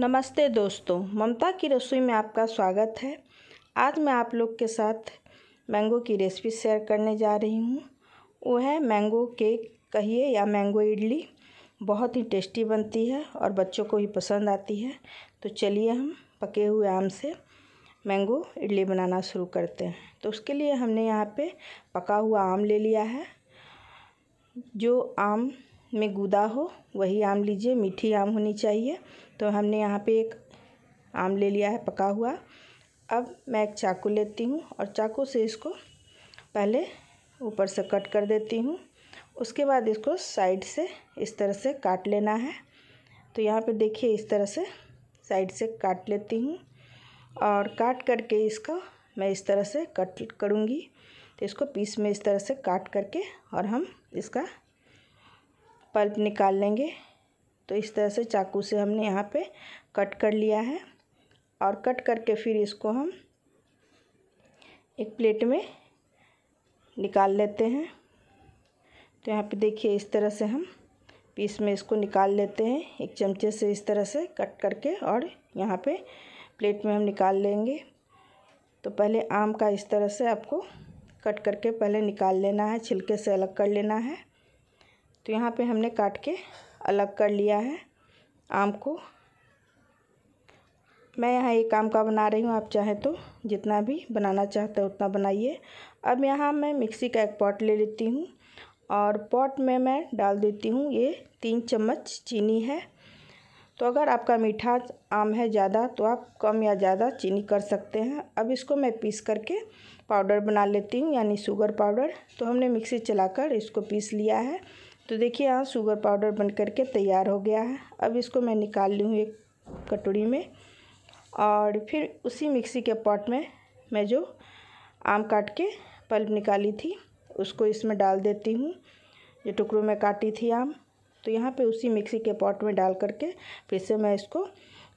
नमस्ते दोस्तों ममता की रसोई में आपका स्वागत है आज मैं आप लोग के साथ मैंगो की रेसिपी शेयर करने जा रही हूँ वो है मैंगो केक कहिए या मैंगो इडली बहुत ही टेस्टी बनती है और बच्चों को भी पसंद आती है तो चलिए हम पके हुए आम से मैंगो इडली बनाना शुरू करते हैं तो उसके लिए हमने यहाँ पे पका हुआ आम ले लिया है जो आम में गूदा हो वही आम लीजिए मीठी आम होनी चाहिए तो हमने यहाँ पे एक आम ले लिया है पका हुआ अब मैं एक चाकू लेती हूँ और चाकू से इसको पहले ऊपर से कट कर देती हूँ उसके बाद इसको साइड से इस तरह से काट लेना है तो यहाँ पे देखिए इस तरह से साइड से काट लेती हूँ और काट करके इसको मैं इस तरह से कट करूँगी तो इसको पीस में इस तरह से काट करके और हम इसका पल्प निकाल लेंगे तो इस तरह से चाकू से हमने यहाँ पे कट कर लिया है और कट करके फिर इसको हम एक प्लेट में निकाल लेते हैं तो यहाँ पे देखिए इस तरह से हम पीस में इसको निकाल लेते हैं एक चमचे से इस तरह से कट करके और यहाँ पे प्लेट में हम निकाल लेंगे तो पहले आम का इस तरह से आपको कट करके पहले निकाल लेना है छिलके से अलग कर लेना है तो यहाँ पे हमने काट के अलग कर लिया है आम को मैं यहाँ एक आम का बना रही हूँ आप चाहे तो जितना भी बनाना चाहते हो उतना बनाइए अब यहाँ मैं मिक्सी का एक पॉट ले लेती हूँ और पॉट में मैं डाल देती हूँ ये तीन चम्मच चीनी है तो अगर आपका मीठा आम है ज़्यादा तो आप कम या ज़्यादा चीनी कर सकते हैं अब इसको मैं पीस करके पाउडर बना लेती हूँ यानी शुगर पाउडर तो हमने मिक्सी चलाकर इसको पीस लिया है तो देखिए यहाँ शुगर पाउडर बन करके तैयार हो गया है अब इसको मैं निकाल ली हूँ एक कटोरी में और फिर उसी मिक्सी के पॉट में मैं जो आम काट के पल्प निकाली थी उसको इसमें डाल देती हूँ जो टुकड़ों में काटी थी आम तो यहाँ पे उसी मिक्सी के पॉट में डाल करके फिर से मैं इसको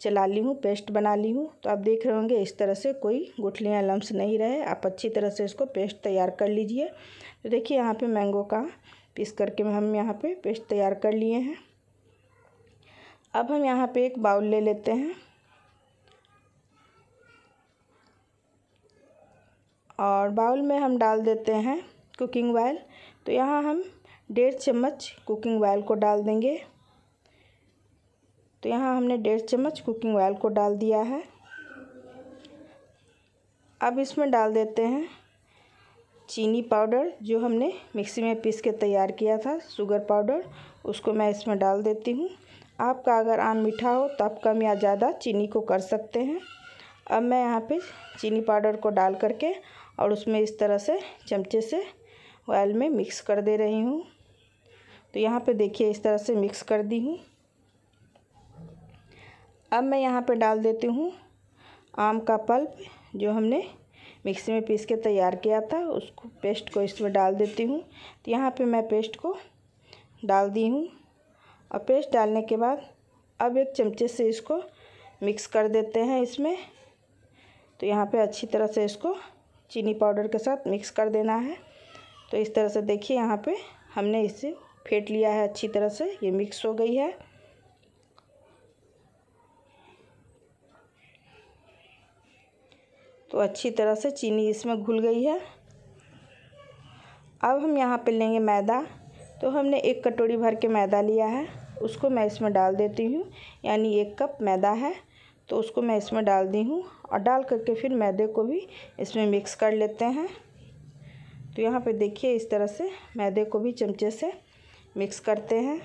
चला ली हूँ पेस्ट बना ली हूँ तो आप देख रहे होंगे इस तरह से कोई गुठलियाँ लम्स नहीं रहे आप अच्छी तरह से इसको पेस्ट तैयार कर लीजिए तो देखिए यहाँ पे मैंगो का पीस करके हम यहाँ पे पेस्ट तैयार कर लिए हैं अब हम यहाँ पे एक बाउल ले लेते हैं और बाउल में हम डाल देते हैं कुकिंग ऑयल तो यहाँ हम डेढ़ चम्मच कुकिंग ऑयल को डाल देंगे तो यहाँ हमने डेढ़ चम्मच कुकिंग ऑयल को डाल दिया है अब इसमें डाल देते हैं चीनी पाउडर जो हमने मिक्सी में पीस के तैयार किया था शुगर पाउडर उसको मैं इसमें डाल देती हूँ आपका अगर आम मीठा हो तो आप कम या ज़्यादा चीनी को कर सकते हैं अब मैं यहाँ पे चीनी पाउडर को डाल करके और उसमें इस तरह से चमचे से ऑयल में मिक्स कर दे रही हूँ तो यहाँ पे देखिए इस तरह से मिक्स कर दी हूँ अब मैं यहाँ पे डाल देती हूँ आम का पल्प जो हमने मिक्सी में पीस के तैयार किया था उसको पेस्ट को इसमें डाल देती हूँ तो यहाँ पे मैं पेस्ट को डाल दी हूँ और पेस्ट डालने के बाद अब एक चमचे से इसको मिक्स कर देते हैं इसमें तो यहाँ पे अच्छी तरह से इसको चीनी पाउडर के साथ मिक्स कर देना है तो इस तरह से देखिए यहाँ पे हमने इसे फेंट लिया है अच्छी तरह से ये मिक्स हो गई है तो अच्छी तरह से चीनी इसमें घुल गई है अब हम यहाँ पे लेंगे मैदा तो हमने एक कटोरी भर के मैदा लिया है उसको मैं इसमें डाल देती हूँ यानी एक कप मैदा है तो उसको मैं इसमें डाल दी हूँ और डाल करके फिर मैदे को भी इसमें मिक्स कर लेते हैं तो यहाँ पे देखिए इस तरह से मैदे को भी चमचे से मिक्स करते हैं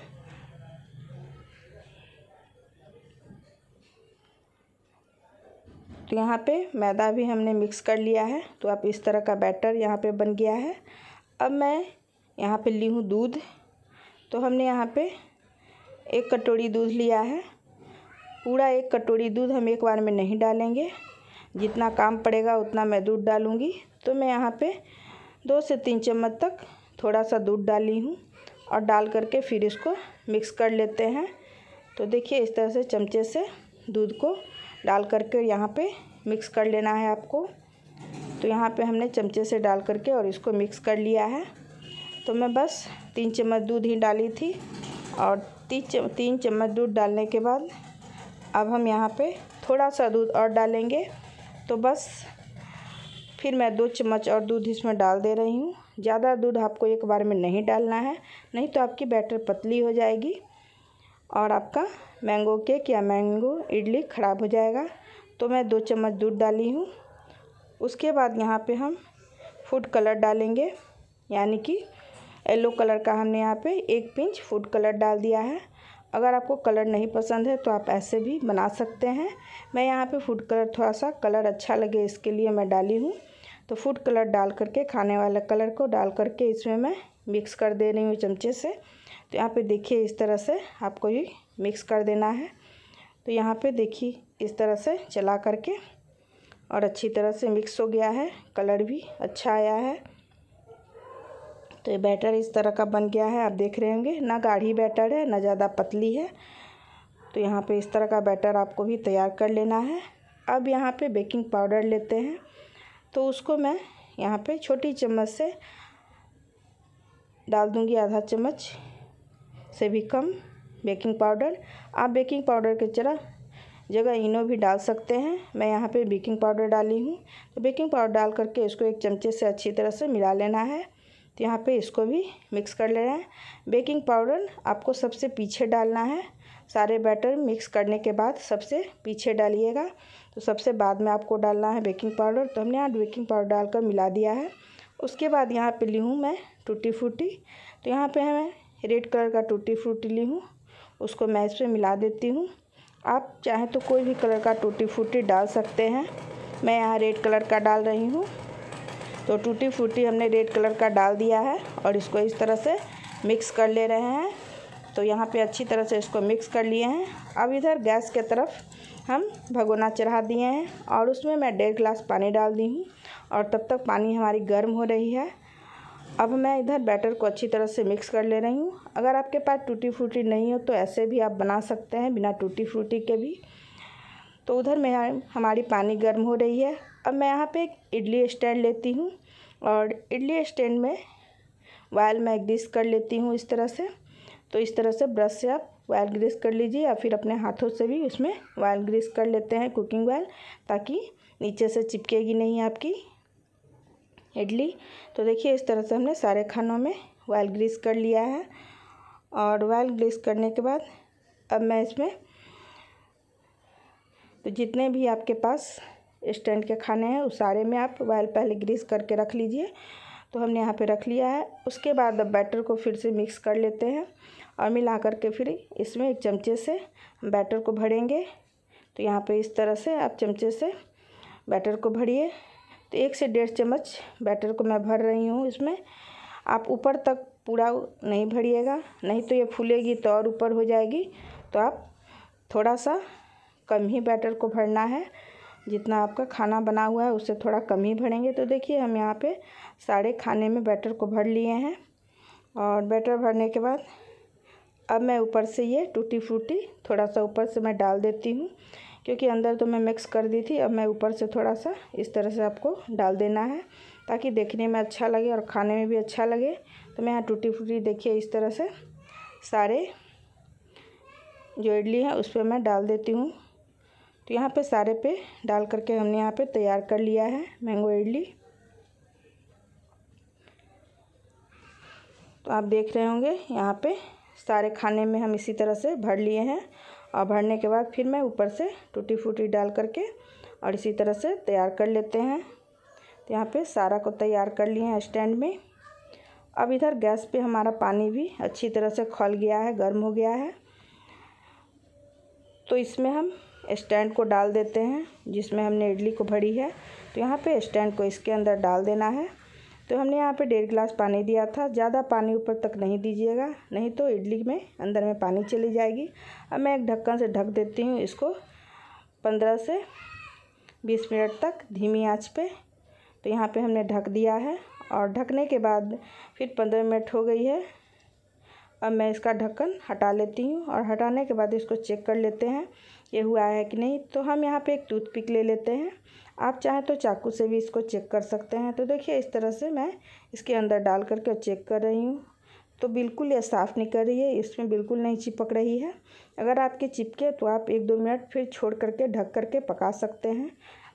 यहाँ पे मैदा भी हमने मिक्स कर लिया है तो अब इस तरह का बैटर यहाँ पे बन गया है अब मैं यहाँ पे ली हूँ दूध तो हमने यहाँ पे एक कटोरी दूध लिया है पूरा एक कटोरी दूध हम एक बार में नहीं डालेंगे जितना काम पड़ेगा उतना मैं दूध डालूँगी तो मैं यहाँ पर दो से तीन चम्मच तक थोड़ा सा दूध डाली हूँ और डाल करके फिर इसको मिक्स कर लेते हैं तो देखिए इस तरह से चमचे से दूध को डाल करके यहाँ पे मिक्स कर लेना है आपको तो यहाँ पे हमने चमचे से डाल करके और इसको मिक्स कर लिया है तो मैं बस तीन चम्मच दूध ही डाली थी और तीन चम, तीन चम्मच दूध डालने के बाद अब हम यहाँ पे थोड़ा सा दूध और डालेंगे तो बस फिर मैं दो चम्मच और दूध इसमें डाल दे रही हूँ ज़्यादा दूध आपको एक बार में नहीं डालना है नहीं तो आपकी बैटर पतली हो जाएगी और आपका मैंगो केक या मैंगो इडली ख़राब हो जाएगा तो मैं दो चम्मच दूध डाली हूँ उसके बाद यहाँ पे हम फूड कलर डालेंगे यानी कि येलो कलर का हमने यहाँ पे एक पिंच फूड कलर डाल दिया है अगर आपको कलर नहीं पसंद है तो आप ऐसे भी बना सकते हैं मैं यहाँ पे फूड कलर थोड़ा सा कलर अच्छा लगे इसके लिए मैं डाली हूँ तो फूड कलर डाल करके खाने वाले कलर को डाल करके इसमें मैं मिक्स कर दे रही हूँ चमचे से तो यहाँ पे देखिए इस तरह से आपको ये मिक्स कर देना है तो यहाँ पे देखिए इस तरह से चला करके और अच्छी तरह से मिक्स हो गया है कलर भी अच्छा आया है तो ये बैटर इस तरह का बन गया है आप देख रहे होंगे ना गाढ़ी बैटर है ना ज़्यादा पतली है तो यहाँ पे इस तरह का बैटर आपको भी तैयार कर लेना है अब यहाँ पे बेकिंग पाउडर लेते हैं तो उसको मैं यहाँ पे छोटी चम्मच से डाल दूँगी आधा चम्मच से भी कम बेकिंग पाउडर आप बेकिंग पाउडर की जरा जगह इनो भी डाल सकते हैं मैं यहाँ पे बेकिंग पाउडर डाली हूँ तो बेकिंग पाउडर डाल करके इसको एक चमचे से अच्छी तरह से मिला लेना है तो यहाँ पे इसको भी मिक्स कर ले रहे हैं बेकिंग पाउडर आपको सबसे पीछे डालना है सारे बैटर मिक्स करने के बाद सबसे पीछे डालिएगा तो सबसे बाद में आपको डालना है बेकिंग पाउडर तो हमने यहाँ बेकिंग पाउडर डालकर मिला दिया है उसके बाद यहाँ पे ली हूँ मैं टूटी फूटी तो यहाँ पे मैं रेड कलर का टूटी फ्रूटी ली हूँ उसको मैं इसमें मिला देती हूँ आप चाहें तो कोई भी कलर का टूटी फूटी डाल सकते हैं मैं यहाँ रेड कलर का डाल रही हूँ तो टूटी फूटी हमने रेड कलर का डाल दिया है और इसको इस तरह से मिक्स कर ले रहे हैं तो यहाँ पे अच्छी तरह से इसको मिक्स कर लिए हैं अब इधर गैस के तरफ हम भगोना चढ़ा दिए हैं और उसमें मैं डेढ़ गिलास पानी डाल दी हूँ और तब तक पानी हमारी गर्म हो रही है अब मैं इधर बैटर को अच्छी तरह से मिक्स कर ले रही हूँ अगर आपके पास टूटी फ्रूटी नहीं हो तो ऐसे भी आप बना सकते हैं बिना टूटी फ्रूटी के भी तो उधर में हमारी पानी गर्म हो रही है अब मैं यहाँ पे एक इडली स्टैंड लेती हूँ और इडली स्टैंड में वायल मैं ग्रीस कर लेती हूँ इस तरह से तो इस तरह से ब्रश से आप वायल ग्रीस कर लीजिए या फिर अपने हाथों से भी उसमें वायल ग्रीस कर लेते हैं कुकिंग वायल ताकि नीचे से चिपकेगी नहीं आपकी इडली तो देखिए इस तरह से हमने सारे खानों में वायल ग्रीस कर लिया है और वाइल ग्रीस करने के बाद अब मैं इसमें तो जितने भी आपके पास स्टैंड के खाने हैं उस सारे में आप वायल पहले ग्रीस करके रख लीजिए तो हमने यहाँ पे रख लिया है उसके बाद अब बैटर को फिर से मिक्स कर लेते हैं और मिला करके फिर इसमें एक चमचे से बैटर को भरेंगे तो यहाँ पे इस तरह से आप चमचे से बैटर को भरिए तो एक से डेढ़ चम्मच बैटर को मैं भर रही हूँ इसमें आप ऊपर तक पूरा नहीं भरिएगा नहीं तो ये फूलेगी तो और ऊपर हो जाएगी तो आप थोड़ा सा कम ही बैटर को भरना है जितना आपका खाना बना हुआ है उससे थोड़ा कम ही भरेंगे तो देखिए हम यहाँ पे सारे खाने में बैटर को भर लिए हैं और बैटर भरने के बाद अब मैं ऊपर से ये टूटी फूटी थोड़ा सा ऊपर से मैं डाल देती हूँ क्योंकि अंदर तो मैं मिक्स कर दी थी अब मैं ऊपर से थोड़ा सा इस तरह से आपको डाल देना है ताकि देखने में अच्छा लगे और खाने में भी अच्छा लगे तो मैं यहाँ टूटी फूटी देखिए इस तरह से सारे जो इडली है उस पर मैं डाल देती हूँ तो यहाँ पे सारे पे डाल करके हमने यहाँ पे तैयार कर लिया है मैंगो इडली तो आप देख रहे होंगे यहाँ पे सारे खाने में हम इसी तरह से भर लिए हैं और भरने के बाद फिर मैं ऊपर से टूटी फूटी डाल करके और इसी तरह से तैयार कर लेते हैं तो यहाँ पे सारा को तैयार कर लिए हैं स्टैंड में अब इधर गैस पे हमारा पानी भी अच्छी तरह से खोल गया है गर्म हो गया है तो इसमें हम स्टैंड को डाल देते हैं जिसमें हमने इडली को भरी है तो यहाँ पे स्टैंड को इसके अंदर डाल देना है तो हमने यहाँ पे डेढ़ गिलास पानी दिया था ज़्यादा पानी ऊपर तक नहीं दीजिएगा नहीं तो इडली में अंदर में पानी चली जाएगी अब मैं एक ढक्कन से ढक देती हूँ इसको पंद्रह से बीस मिनट तक धीमी आँच पर तो यहाँ पर हमने ढक दिया है और ढकने के बाद फिर पंद्रह मिनट हो गई है अब मैं इसका ढक्कन हटा लेती हूँ और हटाने के बाद इसको चेक कर लेते हैं ये हुआ है कि नहीं तो हम यहाँ पे एक टूथपिक ले लेते हैं आप चाहें तो चाकू से भी इसको चेक कर सकते हैं तो देखिए इस तरह से मैं इसके अंदर डाल करके चेक कर रही हूँ तो बिल्कुल ये साफ़ नहीं कर रही है इसमें बिल्कुल नहीं चिपक रही है अगर आपके चिपके तो आप एक दो मिनट फिर छोड़ करके ढक करके पका सकते हैं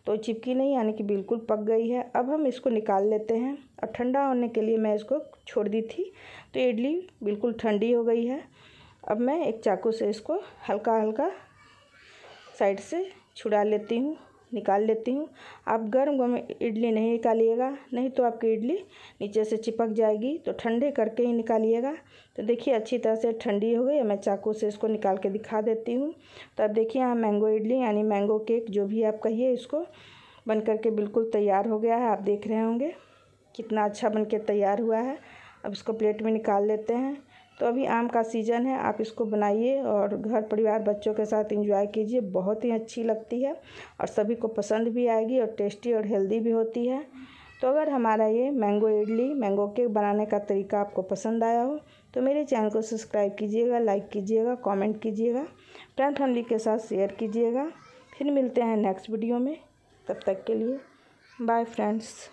तो चिपकी नहीं यानी कि बिल्कुल पक गई है अब हम इसको निकाल लेते हैं और ठंडा होने के लिए मैं इसको छोड़ दी थी तो इडली बिल्कुल ठंडी हो गई है अब मैं एक चाकू से इसको हल्का हल्का साइड से छुड़ा लेती हूँ निकाल लेती हूँ आप गर्म गर्म इडली नहीं निकालिएगा नहीं तो आपकी इडली नीचे से चिपक जाएगी तो ठंडे करके ही निकालिएगा तो देखिए अच्छी तरह से ठंडी हो गई मैं चाकू से इसको निकाल के दिखा देती हूँ तो अब देखिए यहाँ मैंगो इडली यानी मैंगो केक जो भी आप कहिए इसको बन करके बिल्कुल तैयार हो गया है आप देख रहे होंगे कितना अच्छा बन के तैयार हुआ है अब इसको प्लेट में निकाल लेते हैं तो अभी आम का सीज़न है आप इसको बनाइए और घर परिवार बच्चों के साथ इंजॉय कीजिए बहुत ही अच्छी लगती है और सभी को पसंद भी आएगी और टेस्टी और हेल्दी भी होती है तो अगर हमारा ये मैंगो इडली मैंगो केक बनाने का तरीका आपको पसंद आया हो तो मेरे चैनल को सब्सक्राइब कीजिएगा लाइक कीजिएगा कमेंट कीजिएगा फ्रेंड फैमिली के साथ शेयर कीजिएगा फिर मिलते हैं नेक्स्ट वीडियो में तब तक के लिए बाय फ्रेंड्स